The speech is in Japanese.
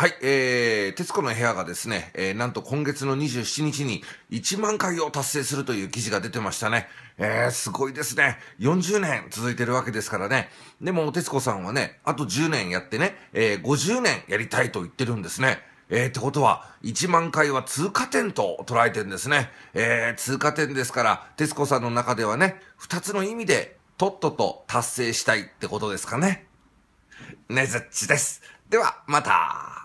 はい、えー、徹子の部屋がですね、えー、なんと今月の27日に1万回を達成するという記事が出てましたね。えー、すごいですね。40年続いてるわけですからね。でも、徹子さんはね、あと10年やってね、えー、50年やりたいと言ってるんですね。えー、ってことは、1万回は通過点と捉えてんですね。えー、通過点ですから、徹子さんの中ではね、2つの意味で、とっとと達成したいってことですかね。ねずっちです。では、また。